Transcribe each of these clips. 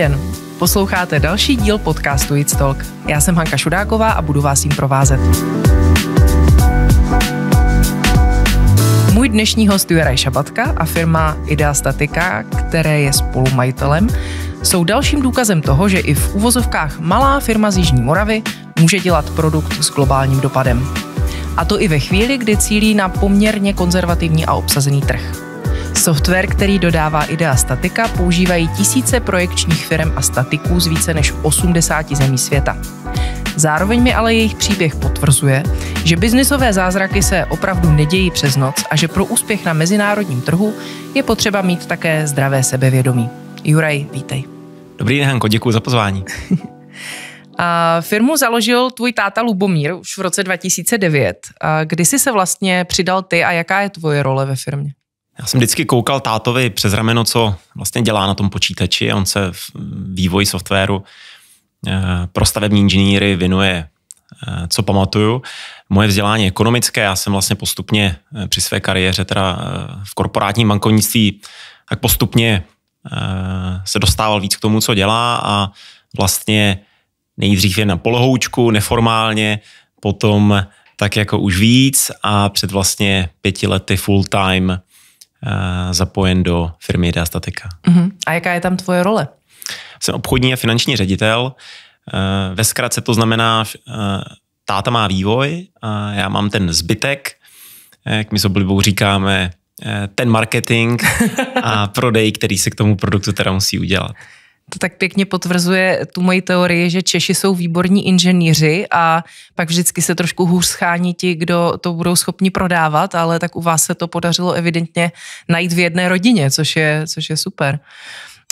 den. Posloucháte další díl podcastu It's Talk. Já jsem Hanka Šudáková a budu vás jim provázet. Můj dnešní host je Raj Šabatka a firma Idea Statika, které je spolumajitelem, jsou dalším důkazem toho, že i v uvozovkách malá firma z Jižní Moravy může dělat produkt s globálním dopadem. A to i ve chvíli, kdy cílí na poměrně konzervativní a obsazený trh. Software, který dodává Idea Statika, používají tisíce projekčních firm a statiků z více než 80 zemí světa. Zároveň mi ale jejich příběh potvrzuje, že biznisové zázraky se opravdu nedějí přes noc a že pro úspěch na mezinárodním trhu je potřeba mít také zdravé sebevědomí. Juraj, vítej. Dobrý den, Hanko, děkuji za pozvání. a firmu založil tvůj táta Lubomír už v roce 2009. A kdy jsi se vlastně přidal ty a jaká je tvoje role ve firmě? Já jsem vždycky koukal tátovi přes rameno, co vlastně dělá na tom počítači. On se v vývoji softwaru eh, pro stavební inženýry věnuje, eh, co pamatuju. Moje vzdělání je ekonomické, já jsem vlastně postupně eh, při své kariéře teda v korporátním bankovnictví tak postupně se dostával víc k tomu, co dělá a vlastně nejdřív je na polohoučku, neformálně, potom tak jako už víc a před vlastně pěti lety full time zapojen do firmy Dastatika. Uh-huh. Mhm. A jaká je tam tvoje role? Jsem obchodní a finanční ředitel. Ve zkratce to znamená, táta má vývoj a já mám ten zbytek, jak my s oblibou říkáme, e, ten marketing a prodej, který se k tomu produktu teda musí udělat to tak pěkně potvrzuje tu moji teorii, že Češi jsou výborní inženýři a pak vždycky se trošku hůř schání ti, kdo to budou schopni prodávat, ale tak u vás se to podařilo evidentně najít v jedné rodině, což je, což je super.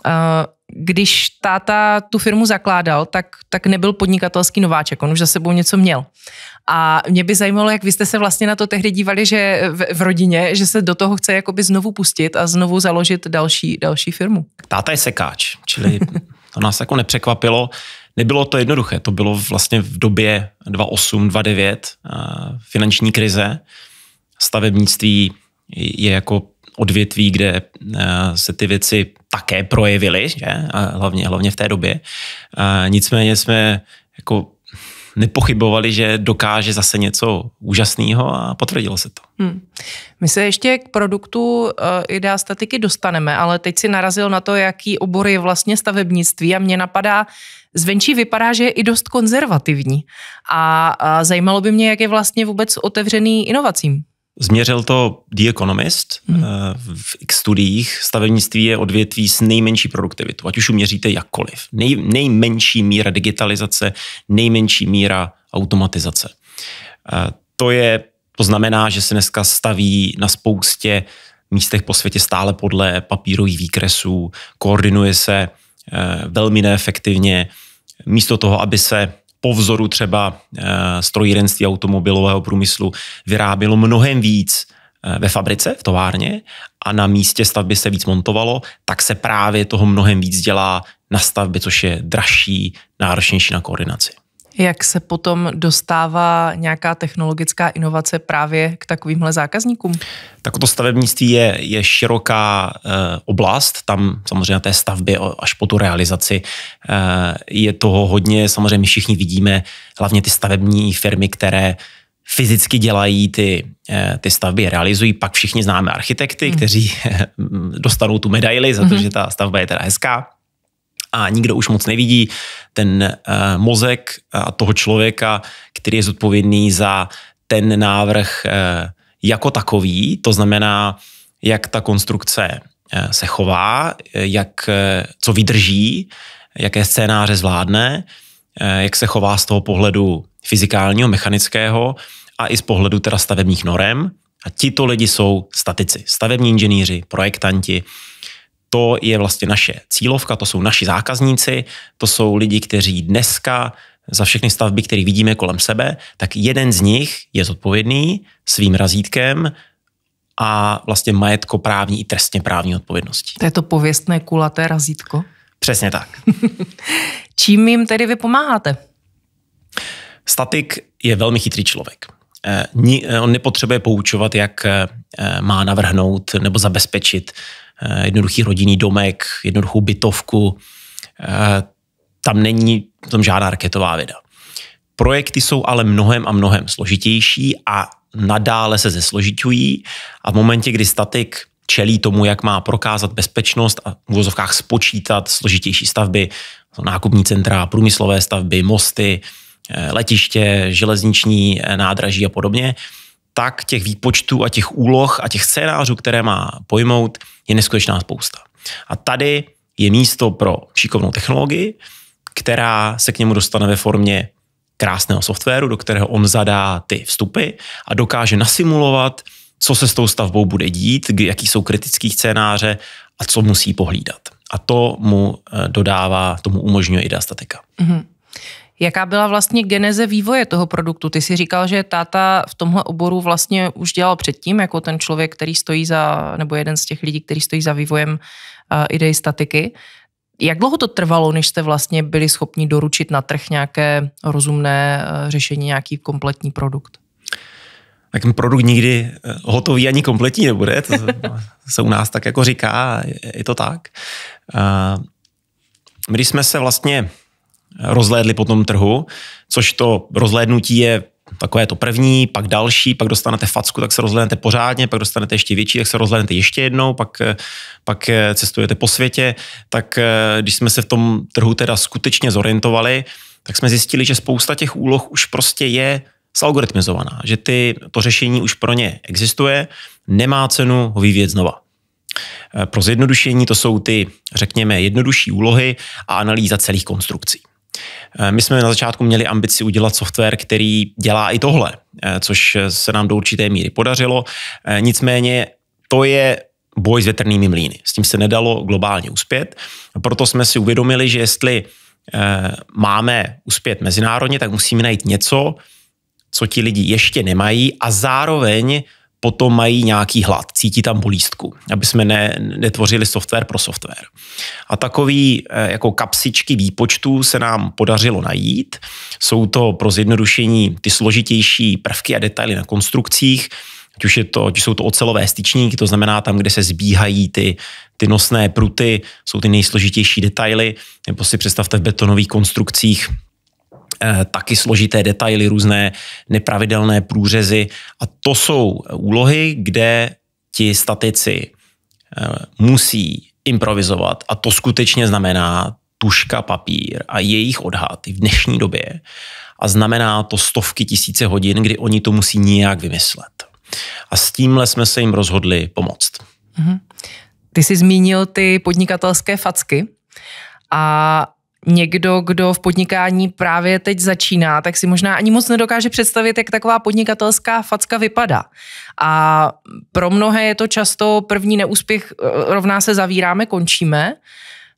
Eh, když táta tu firmu zakládal, tak, tak nebyl podnikatelský nováček, on už za sebou něco měl. A mě by zajímalo, jak vy jste se vlastně na to tehdy dívali, že v, v rodině, že se do toho chce jakoby znovu pustit a znovu založit další, další firmu. Táta je sekáč, čili to nás jako nepřekvapilo. Nebylo to jednoduché, to bylo vlastně v době 2008, 2009 eh, finanční krize. Stavebnictví je jako odvětví, kde eh, se ty věci také projevily, že? A hlavně, hlavně v té době. A nicméně jsme jako nepochybovali, že dokáže zase něco úžasného a potvrdilo se to. Hmm. My se ještě k produktu uh, eh, ideastatiky dostaneme, ale teď si narazil na to, jaký obor je vlastně stavebnictví a mě napadá, zvenčí vypadá, že je i dost konzervativní a, a zajímalo by mě, jak je vlastně vůbec otevřený inovacím. Změřil to The Economist. Hmm. Eh, v X studiích stavebnictví je odvětví s nejmenší produktivitou, ať už uměříte jakkoliv. Nej, nejmenší míra digitalizace, nejmenší míra automatizace. Eh, to je, to znamená, že se dneska staví na spoustě místech po světě stále podle papírových výkresů, koordinuje se eh, velmi neefektivně. Místo toho, aby se po vzoru třeba eh, strojírenství automobilového průmyslu vyrábělo mnohem víc eh, ve fabrice, v továrně a na místě stavby se víc montovalo, tak se právě toho mnohem víc dělá na stavby, což je dražší, náročnější na koordinaci. Jak se potom dostává nějaká technologická inovace právě k takovýmhle zákazníkům? Tak to stavebnictví je, je široká e, oblast, tam samozřejmě na té stavbě až po tu realizaci e, je toho hodně, samozřejmě my všichni vidíme, hlavně ty stavební firmy, které fyzicky dělají ty, eh, ty stavby, realizují. Pak všichni známe architekty, mm. kteří dostanou tu medaili za to, mm. že ta stavba je teda hezká a nikdo už moc nevidí ten uh, mozek uh, toho člověka, který je zodpovědný za ten návrh uh, jako takový, to znamená, jak ta konstrukce uh, se chová, jak, uh, co vydrží, jaké scénáře zvládne, uh, jak se chová z toho pohledu fyzikálního, mechanického a i z pohledu teda stavebních norem. A tito lidi jsou statici, stavební inženýři, projektanti, to je vlastně naše cílovka, to jsou naši zákazníci, to jsou lidi, kteří dneska za všechny stavby, které vidíme kolem sebe, tak jeden z nich je zodpovědný svým razítkem a vlastně majetko právní i trestně právní odpovědnosti. To je to pověstné kulaté razítko? Přesně tak. Čím jim tedy vy pomáháte? Statik je velmi chytrý člověk. Eh, eh, on nepotřebuje poučovat, jak eh, má navrhnout nebo zabezpečit Eh, jednoduchý rodinný domek, jednoduchou bytovku. Eh, tam není tam žádná raketová věda. Projekty jsou ale mnohem a mnohem složitější a nadále se zesložitují a v momentě, kdy statik čelí tomu, jak má prokázat bezpečnost a v úvozovkách spočítat složitější stavby, nákupní centra, průmyslové stavby, mosty, eh, letiště, železniční nádraží a podobně, tak těch výpočtů a těch úloh a těch scénářů, které má pojmout, je neskutečná spousta. A tady je místo pro šikovnou technologii, která se k němu dostane ve formě krásného softwaru, do kterého on zadá ty vstupy a dokáže nasimulovat, co se s tou stavbou bude dít, jaký jsou kritické scénáře a co musí pohlídat. A to mu eh, dodává, tomu umožňuje i dastatika. Mm-hmm. Jaká byla vlastně geneze vývoje toho produktu? Ty si říkal, že táta v tomhle oboru vlastně už dělal předtím, jako ten člověk, který stojí za, nebo jeden z těch lidí, který stojí za vývojem uh, idei statiky. Jak dlouho to trvalo, než jste vlastně byli schopni doručit na trh nějaké rozumné uh, řešení, nějaký kompletní produkt? tak ten produkt nikdy eh, hotový ani kompletní nebude, to se u nás tak jako říká, je to tak. Když jsme se vlastně rozlédli po tom trhu, což to rozlédnutí je takové to první, pak další, pak dostanete facku, tak se rozhlednete pořádně, pak dostanete ještě větší, tak se rozhlednete ještě jednou, pak, eh, pak eh, cestujete po světě. Tak eh, když jsme se v tom trhu teda skutečně zorientovali, tak jsme zjistili, že spousta těch úloh už prostě je zalgoritmizovaná, že ty, to řešení už pro ně existuje, nemá cenu ho vyvíjet znova. Pro zjednodušení to jsou ty, řekněme, jednodušší úlohy a analýza celých konstrukcí. Eh, my jsme na začátku měli ambici udělat software, který dělá i tohle, eh, což se nám do určité míry podařilo. Eh, nicméně to je boj s větrnými mlýny. S tím se nedalo globálně uspět. Proto jsme si uvědomili, že jestli máme uspět mezinárodně, tak musíme najít něco, co ti lidi ještě nemají a zároveň potom mají nějaký hlad, cítí tam bolístku, aby jsme ne, netvořili software pro software. A takový eh, jako kapsičky výpočtů se nám podařilo najít. Jsou to pro zjednodušení ty složitější prvky a detaily na konstrukcích, ať už, je to, ať jsou to ocelové styčníky, to znamená tam, kde se zbíhají ty, ty nosné pruty, jsou ty nejsložitější detaily, nebo si představte v betonových konstrukcích Eh, taky složité detaily, různé nepravidelné průřezy. A to jsou úlohy, kde ti statici eh, musí improvizovat. A to skutečně znamená tuška, papír a jejich odhad v dnešní době. A znamená to stovky tisíce hodin, kdy oni to musí nějak vymyslet. A s tímhle jsme se jim rozhodli pomoct. Mhm. Ty jsi zmínil ty podnikatelské facky a někdo, kdo v podnikání právě teď začíná, tak si možná ani moc nedokáže představit, jak taková podnikatelská facka vypadá. A pro mnohé je to často první neúspěch, eh, rovná se zavíráme, končíme.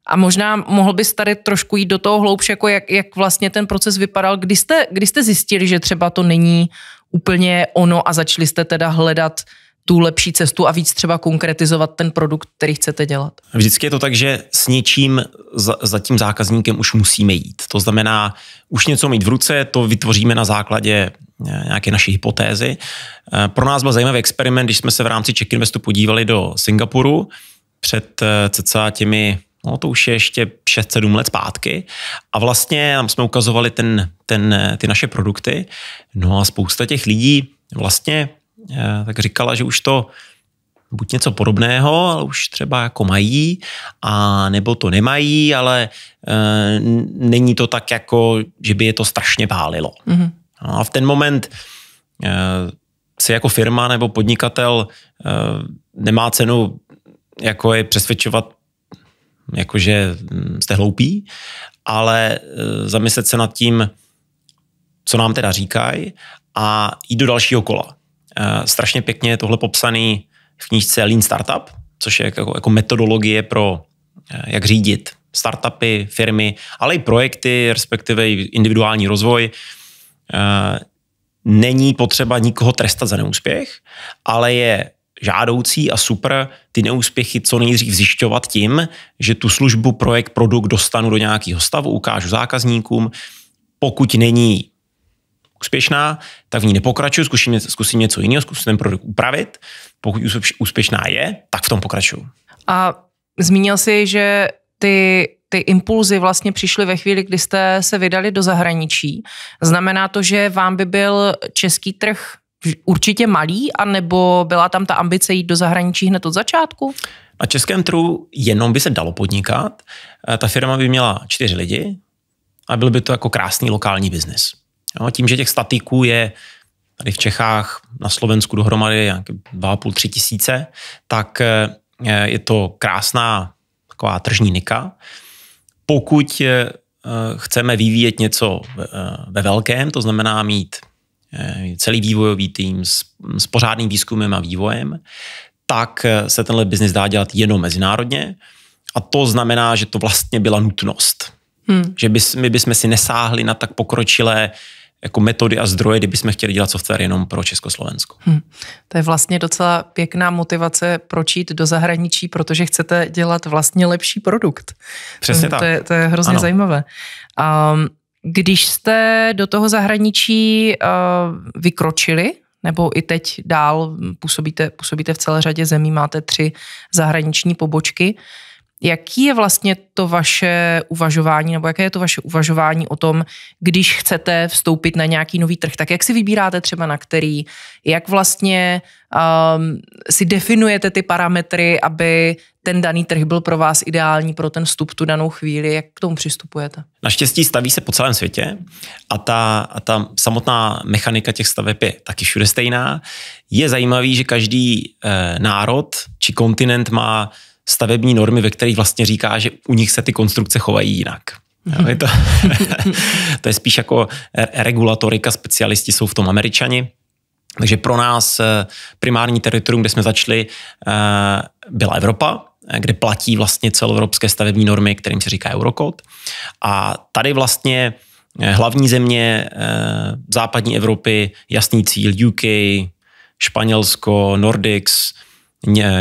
A možná mohl bys tady trošku jít do toho hloubš, jako jak, jak vlastně ten proces vypadal, kdy jste, kdy jste zjistili, že třeba to není úplně ono a začali jste teda hledat tu lepší cestu a víc třeba konkretizovat ten produkt, který chcete dělat? Vždycky je to tak, že s něčím za, za tím zákazníkem už musíme jít. To znamená, už něco mít v ruce, to vytvoříme na základě eh, nějaké naší hypotézy. Eh, pro nás byl zajímavý experiment, když jsme se v rámci Check Investu podívali do Singapuru před eh, cca těmi No, to už je ještě 6-7 let zpátky. A vlastně tam jsme ukazovali ten, ten, ty naše produkty. No a spousta těch lidí vlastně Eh, tak říkala, že už to buď něco podobného, ale už třeba jako mají, a nebo to nemají, ale e, není to tak jako, že by je to strašně pálilo. Mm-hmm. A v ten moment e, si jako firma nebo podnikatel e, nemá cenu jako je přesvědčovat, jakože mm, jste hloupí, ale e, zamyslet se nad tím, co nám teda říkají a jít do dalšího kola. Eh, strašně pěkně tohle popsaný v knížce Lean Startup, což je jako, jako metodologie pro eh, jak řídit startupy, firmy, ale i projekty, respektive i individuální rozvoj. Eh, není potřeba nikoho trestat za neúspěch, ale je žádoucí a super ty neúspěchy co nejdřív zjišťovat tím, že tu službu, projekt, produkt dostanu do nějakého stavu, ukážu zákazníkům. Pokud není úspěšná, tak v ní nepokračuju, zkusím, zkusím něco jiného, zkusím ten produkt upravit. Pokud úspěšná je, tak v tom pokračuju. A zmínil jsi, že ty ty impulzy vlastně přišly ve chvíli, kdy jste se vydali do zahraničí. Znamená to, že vám by byl český trh určitě malý, anebo byla tam ta ambice jít do zahraničí hned od začátku? Na českém trhu jenom by se dalo podnikat. Eh, ta firma by měla čtyři lidi a byl by to jako krásný lokální biznis. Jo, tím, že těch statiků je tady v Čechách, na Slovensku dohromady nějaké 2,5-3 tisíce, tak eh, je to krásná taková tržní nika. Pokud eh, chceme vyvíjet něco eh, ve velkém, to znamená mít celý vývojový tým s, s pořádným výzkumem a vývojem, tak se tenhle biznis dá dělat jenom mezinárodně. A to znamená, že to vlastně byla nutnost. Hmm. Že bys, my bychom si nesáhli na tak pokročilé uh, jako metody a zdroje, kdybychom chtěli dělat software jenom pro Československo. Hmm. To je vlastně docela pěkná motivace pročít do zahraničí, protože chcete dělat vlastně lepší produkt. Přesně to, tak. To je, to je hrozně ano. zajímavé. Um, když jste do toho zahraničí uh, vykročili, nebo i teď dál působíte, působíte v celé řadě zemí, máte tři zahraniční pobočky, uh, Jaký je vlastně to vaše uvažování, nebo jaké je to vaše uvažování o tom, když chcete vstoupit na nějaký nový trh, tak jak si vybíráte třeba na který, jak vlastně um, si definujete ty parametry, aby ten daný trh byl pro vás ideální pro ten vstup tu danou chvíli, jak k tomu přistupujete? Naštěstí staví se po celém světě a ta, a ta samotná mechanika těch staveb je taky všude stejná. Je zajímavý, že každý e, národ či kontinent má stavební normy, ve kterých vlastně říká, že u nich se ty konstrukce chovají jinak. Jo, je to, to je spíš jako eh, regulatorika, specialisti jsou v tom američani. Takže pro nás eh, primární teritorium, kde jsme začali, eh, byla Evropa, kde platí vlastně celoevropské stavební normy, kterým se říká Eurocode. A tady vlastně hlavní země západní Evropy, jasný cíl UK, Španělsko, Nordics,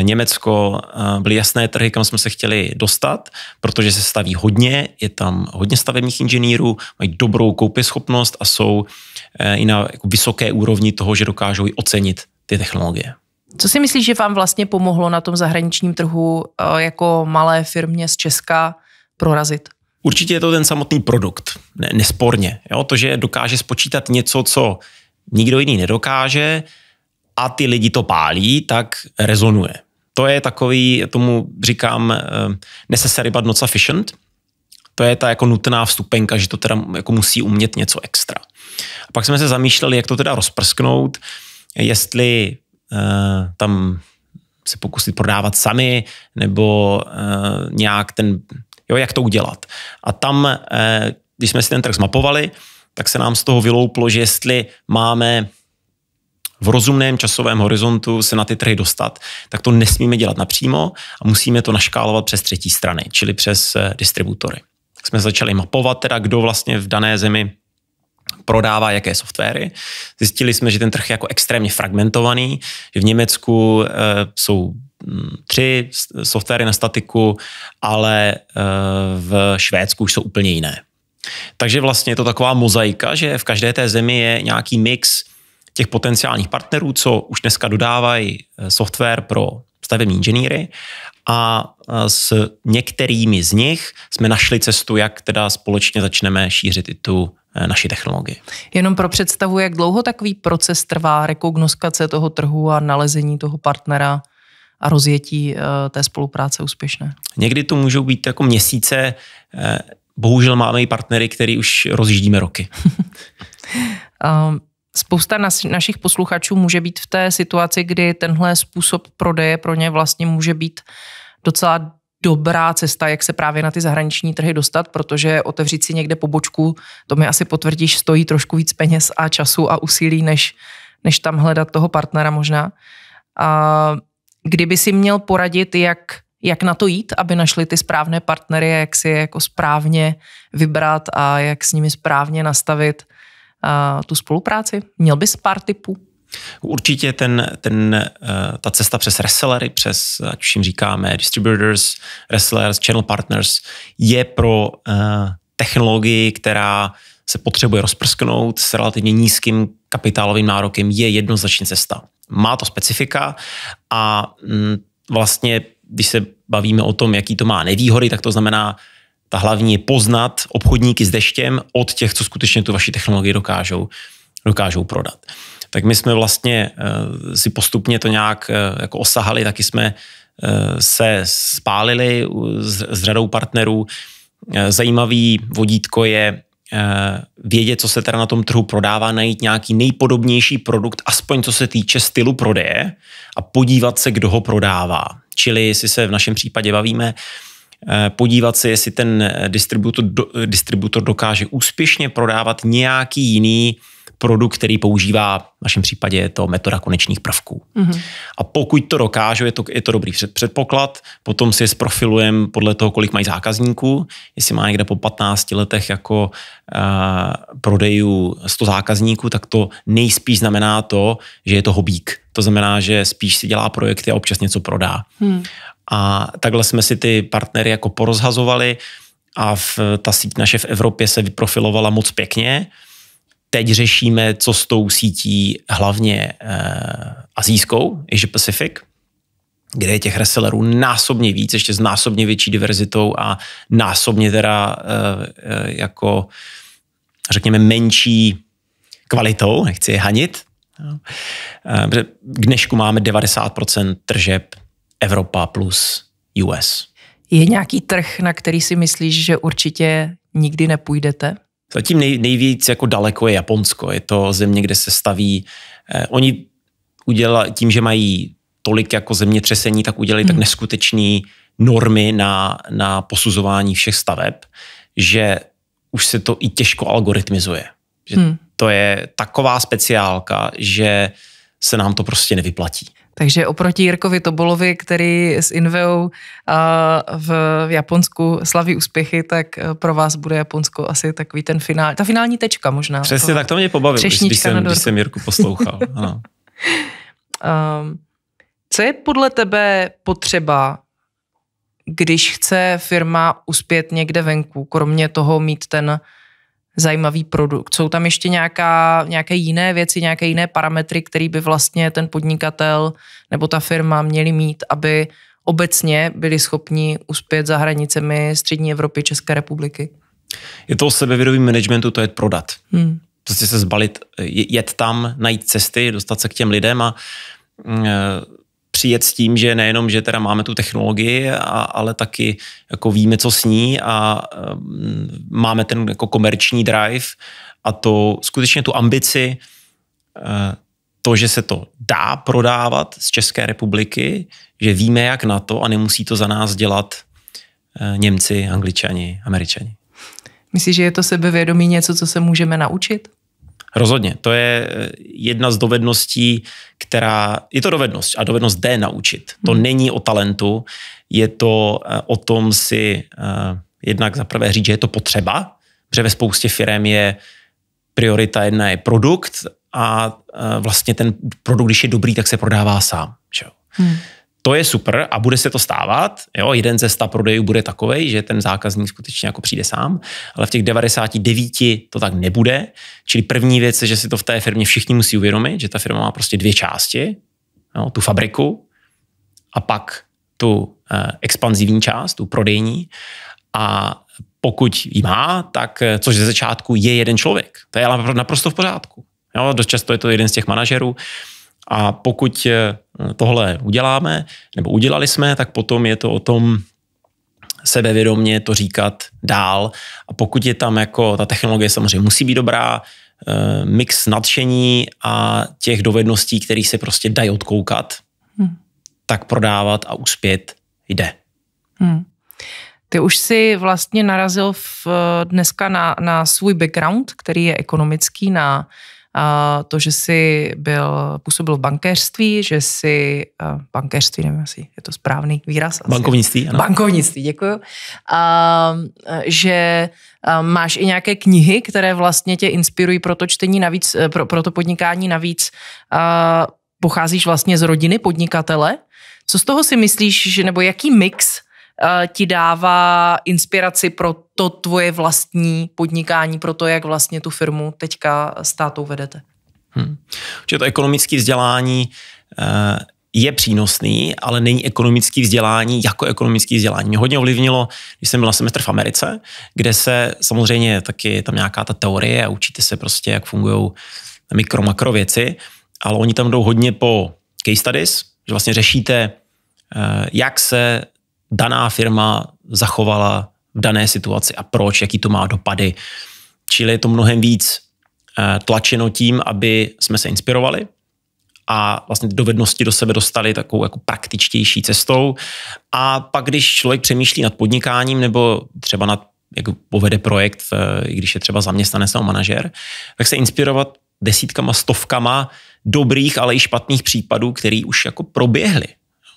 Německo byly jasné trhy, kam jsme se chtěli dostat, protože se staví hodně, je tam hodně stavebních inženýrů, mají dobrou koupěschopnost a jsou e, i na jako vysoké úrovni toho, že dokážou i ocenit ty technologie. Co si myslíš, že vám vlastně pomohlo na tom zahraničním trhu e, jako malé firmě z Česka prorazit? Určitě je to ten samotný produkt, ne, nesporně. Jo? To, že dokáže spočítat něco, co nikdo jiný nedokáže, a ty lidi to pálí, tak rezonuje. To je takový, tomu říkám, eh, necessary but not sufficient. To je ta jako nutná vstupenka, že to teda jako musí umět něco extra. A pak jsme se zamýšleli, jak to teda rozprsknout, jestli uh, tam se pokusit prodávat sami, nebo uh, nějak ten, jo, jak to udělat. A tam, uh, když jsme si ten trh zmapovali, tak se nám z toho vylouplo, že jestli máme v rozumném časovém horizontu se na ty trhy dostat, tak to nesmíme dělat napřímo a musíme to naškálovat přes třetí strany, čili přes eh, distributory. Tak jsme začali mapovat teda, kdo vlastně v dané zemi prodává jaké softwary. Zjistili jsme, že ten trh je jako extrémně fragmentovaný, že v Německu e, jsou hm, tři softwary na statiku, ale e, v Švédsku už jsou úplně jiné. Takže vlastně je to taková mozaika, že v každé té zemi je nějaký mix těch potenciálních partnerů, co už dneska dodávají eh, software pro stavební inženýry a eh, s některými z nich jsme našli cestu, jak teda společně začneme šířit i tu eh, naši technologii. Jenom pro představu, jak dlouho takový proces trvá, rekognoskace toho trhu a nalezení toho partnera a rozjetí té spolupráce úspěšné? Někdy to můžou být jako měsíce, bohužel máme i partnery, který už rozjíždíme roky. Ehm, Spousta nas, našich posluchačů může být v té situaci, kdy tenhle způsob prodeje pro ně vlastně může být docela dobrá cesta, jak se právě na ty zahraniční trhy dostat, protože otevřít si někde pobočku, to mi asi potvrdíš, stojí trošku víc peněz a času a úsilí, než, než tam hledat toho partnera možná. A kdyby si měl poradit, jak, jak na to jít, aby našli ty správné partnery, jak si je jako správně vybrat a jak s nimi správně nastavit – tu spolupráci? Měl bys pár typů? Určitě ten, ten, eh, ta cesta přes resellery, přes, ať už jim říkáme, distributors, resellers, channel partners, je pro eh, technologii, která se potřebuje rozprsknout s relativně nízkým kapitálovým nárokem, je jednoznačně cesta. Má to specifika a mm, vlastně, když se bavíme o tom, jaký to má nevýhody, tak to znamená, ta hlavní je poznat obchodníky s deštěm od těch, co skutečně tu vaši technologii dokážou, dokážou prodat. Tak my jsme vlastně eh, si postupně to nějak eh, jako osahali, taky jsme eh, se spálili s, s řadou partnerů. Zajímavý vodítko je vědět, co se teda na tom trhu prodává, najít nějaký nejpodobnější produkt, aspoň co se týče stylu prodeje a podívat se, kdo ho prodává. Čili, jestli se v našem případě bavíme Eh, podívat se, jestli ten eh, distributor, eh, distributor dokáže úspěšně prodávat nějaký jiný produkt, který používá, v našem případě je to metoda konečných prvků. Mm-hmm. A pokud to dokážu, je to, je to dobrý předpoklad, potom si je zprofilujeme podle toho, kolik mají zákazníků. Jestli má někde po 15 letech jako uh, prodejů 100 zákazníků, tak to nejspíš znamená to, že je to hobík. To znamená, že spíš si dělá projekty a občas něco prodá. Mm. A takhle jsme si ty partnery jako porozhazovali a v, ta síť naše v Evropě se vyprofilovala moc pěkně. Teď řešíme, co s tou sítí hlavně eh, azijskou, Asia Pacific, kde je těch resellerů násobně víc, ještě s násobně větší diverzitou a násobně teda eh, eh jako řekněme menší kvalitou, nechci je hanit. No. Eh, k dnešku máme 90% tržeb Evropa plus US. Je nějaký trh, na který si myslíš, že určitě nikdy nepůjdete? Zatím nej, nejvíc jako daleko je Japonsko. Je to země, kde se staví. Eh, oni udělali tím, že mají tolik jako zemětřesení, tak udělali hmm. tak neskutečné normy na, na posuzování všech staveb, že už se to i těžko algoritmizuje. Že hmm. To je taková speciálka, že se nám to prostě nevyplatí. Takže oproti Jirkovi Tobolovi, který s Inveou eh, v Japonsku slaví úspěchy, tak eh, pro vás bude Japonsko asi takový ten finál, ta finální tečka možná. Přesně, tak to mě pobavilo, když, když, jsem, když jsem Jirku poslouchal. Ano. um, co je podle tebe potřeba, když chce firma uspět někde venku, kromě toho mít ten zajímavý produkt. Jsou tam ještě nějaká, nějaké jiné věci, nějaké jiné parametry, které by vlastně ten podnikatel nebo ta firma měli mít, aby obecně byli schopni uspět za hranicemi střední Evropy, České republiky? Je to o sebevědomí managementu, to je prodat. Hmm. Prostě se zbalit, jet tam, najít cesty, dostat se k těm lidem a mm, eh, přijet s tím, že nejenom, že teda máme tu technologii, a, ale taky jako víme, co s ní a um, máme ten jako komerční drive a to skutečně tu ambici, uh, to, že se to dá prodávat z České republiky, že víme, jak na to a nemusí to za nás dělat uh, Němci, Angličani, Američani. Myslíš, že je to sebevědomí něco, co se můžeme naučit? Rozhodně. To je eh, jedna z dovedností, která... Je to dovednost a dovednost jde naučit. To hmm. není o talentu, je to eh, o tom si eh, jednak za prvé říct, že je to potřeba, protože ve spoustě firm je priorita jedna je produkt a vlastně ten produkt, když je dobrý, tak se prodává sám. Že? Hmm to je super a bude se to stávat. Jo? Jeden ze sta prodejů bude takový, že ten zákazník skutečně jako přijde sám, ale v těch 99 to tak nebude. Čili první věc je, že si to v té firmě všichni musí uvědomit, že ta firma má prostě dvě části. Jo? Tu fabriku a pak tu eh, expanzivní část, tu prodejní. A pokud ji má, tak, eh, což ze začátku je jeden člověk. To je ale naprosto v pořádku. Jo? Dost často je to jeden z těch manažerů, eh, a pokud eh, tohle uděláme, nebo udělali jsme, tak potom je to o tom sebevědomě to říkat dál. A pokud je tam jako, ta technologie samozřejmě musí být dobrá, eh, mix nadšení a těch dovedností, které se prostě dají odkoukat, hmm. tak prodávat a uspět jde. Hmm. Ty už si vlastně narazil v, eh, dneska na, na svůj background, který je ekonomický, na to, že jsi byl, působil v bankéřství, že jsi, bankéřství, nevím, asi je to správný výraz. Asi. Bankovnictví, ano. Bankovnictví, děkuju. A, že máš i nějaké knihy, které vlastně tě inspirují pro to čtení navíc, e, pro, pro to podnikání navíc. A, pocházíš vlastně z rodiny podnikatele. Co z toho si myslíš, že, nebo jaký mix Eh, ti dává inspiraci pro to tvoje vlastní podnikání, pro to, jak vlastně tu firmu teďka státou vedete. Hmm. Že to ekonomické vzdělání eh, je přínosný, ale není ekonomické vzdělání jako ekonomické vzdělání. Mě hodně ovlivnilo, když jsem byl na semestr v Americe, kde se samozřejmě taky tam nějaká ta teorie a učíte se prostě, jak fungují mikro, makro věci, ale oni tam jdou hodně po case studies, že vlastně řešíte, eh, jak se daná firma zachovala v dané situaci a proč, jaký to má dopady. Čili je to mnohem víc eh, tlačeno tím, aby jsme se inspirovali a vlastně dovednosti do sebe dostali takovou jako praktičtější cestou. A pak, když člověk přemýšlí nad podnikáním nebo třeba nad, jak povede projekt, i když je třeba zaměstnanec nebo manažer, tak se inspirovat desítkama, stovkama dobrých, ale i špatných případů, který už jako proběhly.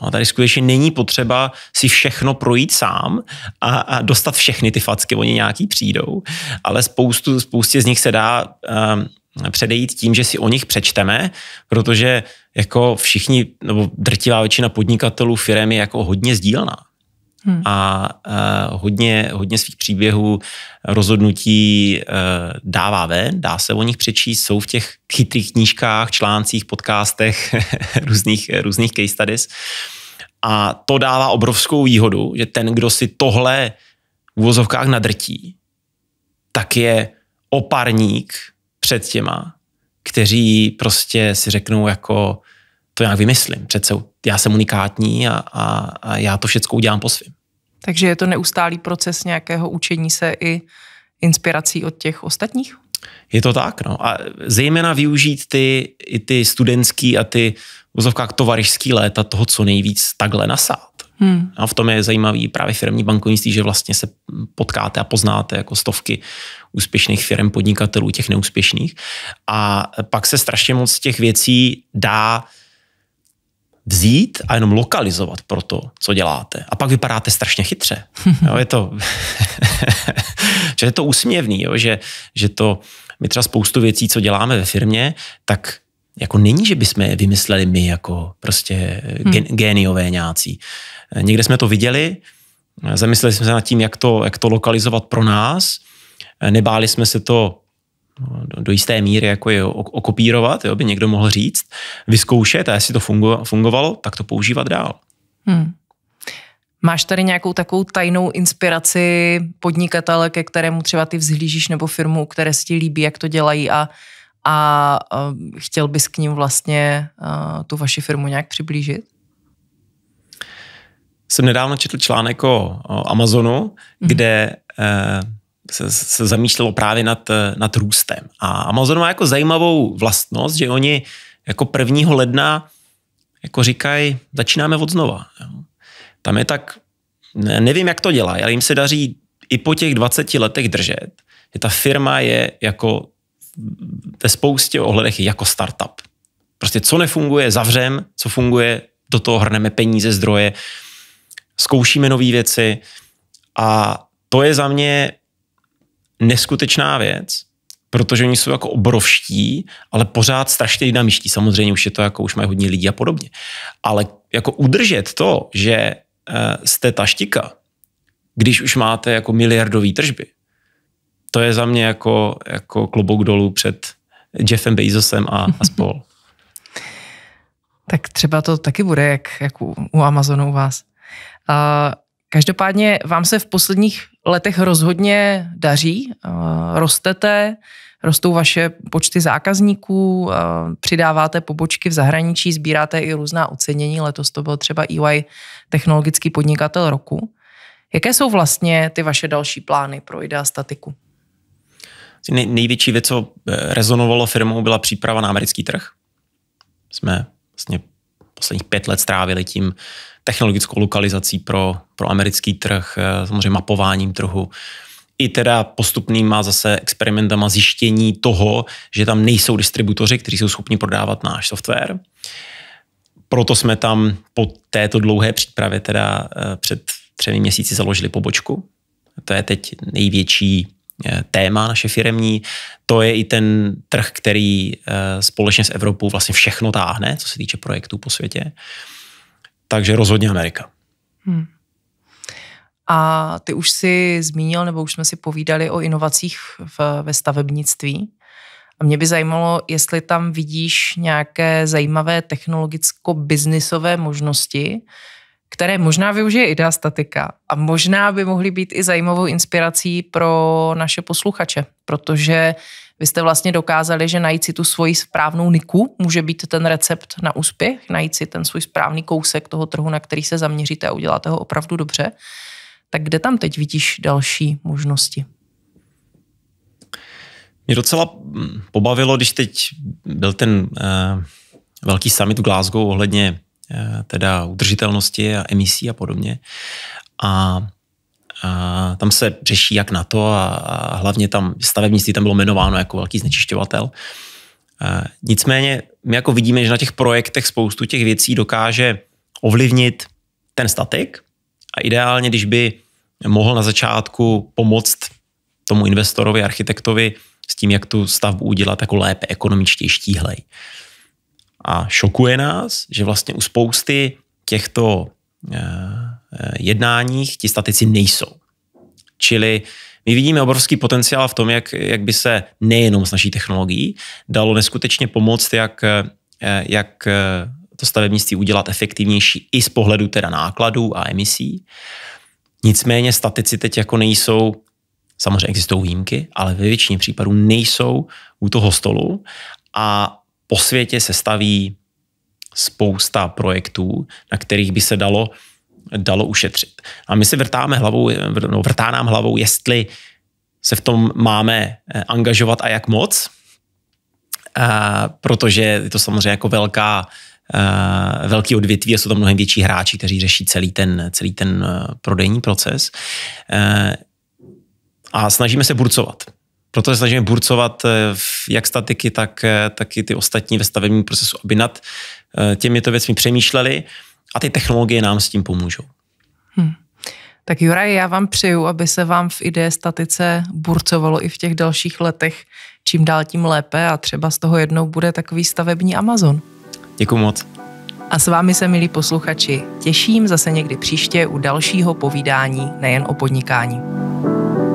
No, tady skutečně není potřeba si všechno projít sám a, a dostat všechny ty facky, oni nějaký přijdou, ale spoustu, spoustě z nich se dá um, předejít tím, že si o nich přečteme, protože jako všichni, nebo drtivá většina podnikatelů firmy je jako hodně sdílná. Hmm. A uh, hodně, hodně svých příběhů, eh, rozhodnutí uh, dává ven, dá se o nich přečíst, jsou v těch chytrých knížkách, článcích, podcastech, různých, různých case studies. A to dává obrovskou výhodu, že ten, kdo si tohle v úvozovkách nadrtí, tak je oparník před těma, kteří prostě si řeknou jako to nějak vymyslím. Přece já jsem unikátní a, a, a já to všechno udělám po svým. Takže je to neustálý proces nějakého učení se i inspirací od těch ostatních? Je to tak, no. A zejména využít ty, i ty studentský a ty v tovarišský léta toho, co nejvíc takhle nasát. Hmm. A v tom je zajímavý právě firmní bankovnictví, že vlastně se potkáte a poznáte jako stovky úspěšných firm, podnikatelů, těch neúspěšných. A pak se strašně moc těch věcí dá vzít a jenom lokalizovat pro to, co děláte. A pak vypadáte strašně chytře. Jo, je to, že je to úsměvný, jo, že, že to, my třeba spoustu věcí, co děláme ve firmě, tak jako není, že bychom je vymysleli my jako prostě hm. gen, hmm. géniové nějací. Někde jsme to viděli, zamysleli jsme se nad tím, jak to, jak to lokalizovat pro nás, nebáli jsme se to do jisté míry jako je okopírovat, jo, by někdo mohl říct, vyzkoušet a jestli to fungovalo, tak to používat dál. Hmm. Máš tady nějakou takovou tajnou inspiraci podnikatele, ke kterému třeba ty vzhlížíš nebo firmu, které se ti líbí, jak to dělají a, a chtěl bys k ním vlastně a, tu vaši firmu nějak přiblížit? Jsem nedávno četl článek o, o Amazonu, mhm. kde hmm eh, kde se, se zamýšlelo právě nad, nad růstem. A Amazon má jako zajímavou vlastnost, že oni jako prvního ledna jako říkají, začínáme od znova. Jo. Tam je tak, ne, nevím, jak to dělá, ale jim se daří i po těch 20 letech držet, že ta firma je jako ve spoustě ohledech jako startup. Prostě co nefunguje, zavřem, co funguje, do toho hrneme peníze, zdroje, zkoušíme nové věci a to je za mě neskutečná věc, protože oni jsou jako obrovští, ale pořád strašně dynamičtí. Samozřejmě už je to jako, už mají hodně lidí a podobně. Ale jako udržet to, že eh, jste ta štika, když už máte jako miliardový tržby, to je za mě jako, jako klobouk dolů před Jeffem Bezosem a, a spol. tak třeba to taky bude, jak, jak u, u Amazonu u vás. Uh, Každopádně vám se v posledních letech rozhodně daří, eh, rostete, rostou vaše počty zákazníků, eh, přidáváte pobočky v zahraničí, sbíráte i různá ocenění, letos to byl třeba EY Technologický podnikatel roku. Jaké jsou vlastně ty vaše další plány pro Idea Statiku? Největší věc, co eh, rezonovalo firmou, byla příprava na americký trh. Jsme vlastně posledních pět let strávili tím, technologickou lokalizací pro, pro americký trh, eh, samozřejmě mapováním trhu, i teda postupnýma zase experimentama zjištění toho, že tam nejsou distributoři, kteří jsou schopni prodávat náš software. Proto jsme tam po této dlouhé přípravě teda eh, před třemi měsíci založili pobočku. To je teď největší eh, téma naše firemní. To je i ten trh, který společně s Evropou vlastně všechno táhne, co se týče projektů po světě. Takže rozhodně Amerika. Hmm. A ty už si zmínil, nebo už jsme si povídali o inovacích v, ve stavebnictví. A mě by zajímalo, jestli tam vidíš nějaké zajímavé technologicko-biznisové možnosti, které možná využije i statika a možná by mohly být i zajímavou inspirací pro naše posluchače, protože vy jste vlastně dokázali, že najít si tu svoji správnou niku může být ten recept na úspěch, najít si ten svůj správný kousek toho trhu, na který se zaměříte a uděláte ho opravdu dobře. Tak kde tam teď vidíš další možnosti? Mě docela mm, pobavilo, když teď byl ten uh, velký summit v Glasgow ohledně uh, teda udržitelnosti a emisí a podobně. A a tam se řeší jak na to a, hlavně tam stavebnictví tam bylo jmenováno jako velký znečišťovatel. A nicméně my jako vidíme, že na těch projektech spoustu těch věcí dokáže ovlivnit ten statik a ideálně, když by mohl na začátku pomoct tomu investorovi, architektovi s tím, jak tu stavbu udělat jako lépe, ekonomičtěji, štíhlej. A šokuje nás, že vlastně u spousty těchto eh, Eh, jednáních ti statici nejsou. Čili my vidíme obrovský potenciál v tom, jak, jak by se nejenom s naší technologií dalo neskutečně pomoct, jak, eh, jak eh, to stavebnictví udělat efektivnější i z pohledu teda nákladů a emisí. Nicméně statici teď jako nejsou, samozřejmě existují výjimky, ale ve většině případů nejsou u toho stolu a po světě se staví spousta projektů, na kterých by se dalo dalo ušetřit. A my si vrtáme hlavou, no, vrtá nám hlavou, jestli se v tom máme eh, angažovat a jak moc, a, eh, protože je to samozřejmě jako velká, eh, velký odvětví a jsou tam mnohem větší hráči, kteří řeší celý ten, celý ten prodejní proces. A, a snažíme se burcovat. Proto se snažíme burcovat jak statiky, tak, tak i ty ostatní ve stavebním procesu, aby nad těmito věcmi přemýšleli a ty technologie nám s tím pomůžou. Hmm. Tak Juraj, já vám přeju, aby se vám v ideje statice burcovalo i v těch dalších letech čím dál tím lépe a třeba z toho jednou bude takový stavební Amazon. Děkuji moc. A s vámi se, milí posluchači, těším zase někdy příště u dalšího povídání nejen o podnikání.